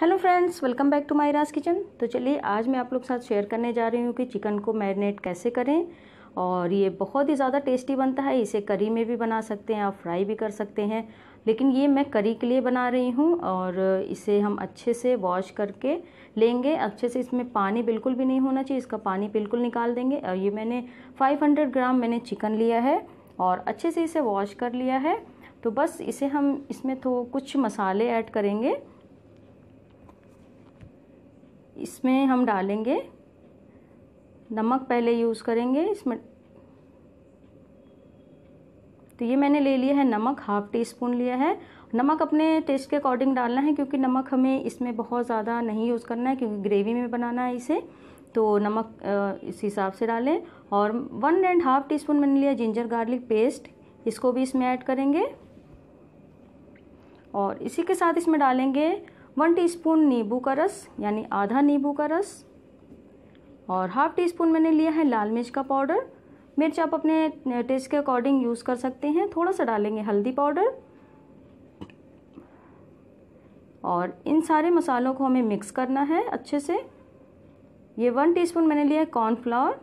hello friends welcome back to my Raj kitchen तो चलिए आज मैं आप लोग के साथ शेयर करने जा रही हूँ कि चिकन को मैरिनेट कैसे करें और ये बहुत ही ज़्यादा टेस्टी बनता है इसे करी में भी बना सकते हैं आप फ्राई भी कर सकते हैं लेकिन ये मैं करी के लिए बना रही हूँ और इसे हम अच्छे से वॉश करके लेंगे अच्छे से इसमें पानी बिल्कुल भी नहीं होना चाहिए इसका पानी बिल्कुल निकाल देंगे और ये मैंने 500 ग्राम मैंने चिकन लिया है और अच्छे से इसे वॉश कर लिया है तो बस इसे हम इसमें तो कुछ मसाले ऐड करेंगे इसमें हम डालेंगे नमक पहले यूज़ करेंगे इसमें तो ये मैंने ले लिया है नमक हाफ़ टी स्पून लिया है नमक अपने टेस्ट के अकॉर्डिंग डालना है क्योंकि नमक हमें इसमें बहुत ज़्यादा नहीं यूज़ करना है क्योंकि ग्रेवी में बनाना है इसे तो नमक इस हिसाब से डालें और one and half teaspoon मैंने लिया जिंजर गार्लिक पेस्ट इसको भी इसमें ऐड करेंगे और इसी के साथ इसमें डालेंगे वन टीस्पून नींबू का रस यानी आधा नींबू का रस और हाफ टी स्पून मैंने लिया है लाल मिर्च का पाउडर मिर्च आप अपने टेस्ट के अकॉर्डिंग यूज़ कर सकते हैं थोड़ा सा डालेंगे हल्दी पाउडर और इन सारे मसालों को हमें मिक्स करना है अच्छे से ये वन टीस्पून मैंने लिया है कॉर्नफ्लावर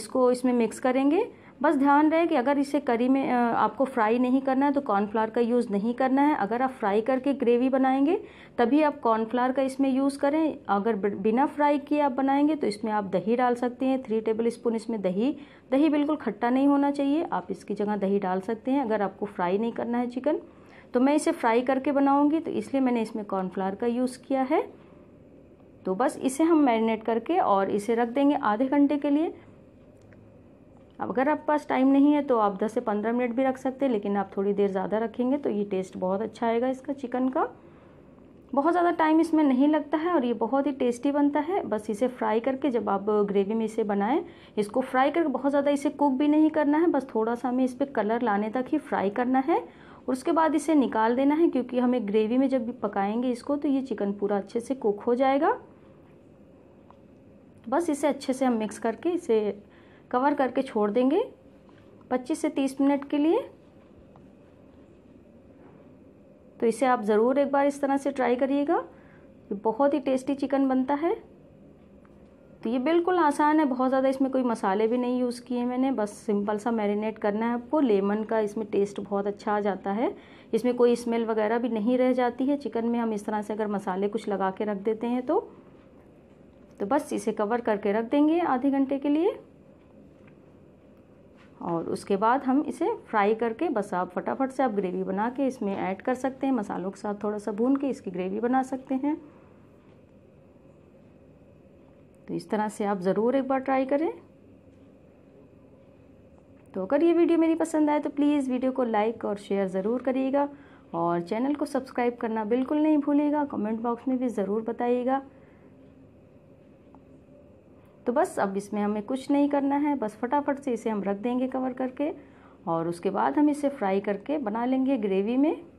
इसको इसमें मिक्स करेंगे बस ध्यान रहे कि अगर इसे करी में आपको फ्राई नहीं करना है तो कॉर्नफ्लावर का यूज़ नहीं करना है अगर आप फ्राई करके ग्रेवी बनाएंगे तभी आप कॉर्नफ्लावर का इसमें यूज़ करें अगर बिना फ्राई किए आप बनाएंगे तो इसमें आप दही डाल सकते हैं थ्री टेबल स्पून इसमें दही दही बिल्कुल खट्टा नहीं होना चाहिए आप इसकी जगह दही डाल सकते हैं अगर आपको फ्राई नहीं करना है चिकन तो मैं इसे फ्राई करके बनाऊँगी तो इसलिए मैंने इसमें कॉर्नफ्लावर का यूज़ किया है तो बस इसे हम मैरिनेट करके और इसे रख देंगे आधे घंटे के लिए अब अगर आपके पास टाइम नहीं है तो आप 10 से 15 मिनट भी रख सकते हैं लेकिन आप थोड़ी देर ज़्यादा रखेंगे तो ये टेस्ट बहुत अच्छा आएगा इसका चिकन का बहुत ज़्यादा टाइम इसमें नहीं लगता है और ये बहुत ही टेस्टी बनता है बस इसे फ्राई करके जब आप ग्रेवी में इसे बनाएं इसको फ्राई करके बहुत ज़्यादा इसे कुक भी नहीं करना है बस थोड़ा सा हमें इस पर कलर लाने तक ही फ्राई करना है और उसके बाद इसे निकाल देना है क्योंकि हमें ग्रेवी में जब भी पकाएंगे इसको तो ये चिकन पूरा अच्छे से कुक हो जाएगा बस इसे अच्छे से हम मिक्स करके इसे कवर करके छोड़ देंगे 25 से 30 मिनट के लिए तो इसे आप ज़रूर एक बार इस तरह से ट्राई करिएगा ये बहुत ही टेस्टी चिकन बनता है तो ये बिल्कुल आसान है बहुत ज़्यादा इसमें कोई मसाले भी नहीं यूज़ किए मैंने बस सिंपल सा मैरिनेट करना है आपको लेमन का इसमें टेस्ट बहुत अच्छा आ जाता है इसमें कोई स्मेल वगैरह भी नहीं रह जाती है चिकन में हम इस तरह से अगर मसाले कुछ लगा के रख देते हैं तो तो बस इसे कवर करके रख देंगे आधे घंटे के लिए और उसके बाद हम इसे फ्राई करके बस आप फटाफट से आप ग्रेवी बना के इसमें ऐड कर सकते हैं मसालों के साथ थोड़ा सा भून के इसकी ग्रेवी बना सकते हैं तो इस तरह से आप ज़रूर एक बार ट्राई करें तो अगर ये वीडियो मेरी पसंद आए तो प्लीज़ वीडियो को लाइक और शेयर ज़रूर करिएगा और चैनल को सब्सक्राइब करना बिल्कुल नहीं भूलिएगा कमेंट बॉक्स में भी ज़रूर बताइएगा तो बस अब इसमें हमें कुछ नहीं करना है बस फटाफट से इसे हम रख देंगे कवर करके और उसके बाद हम इसे फ्राई करके बना लेंगे ग्रेवी में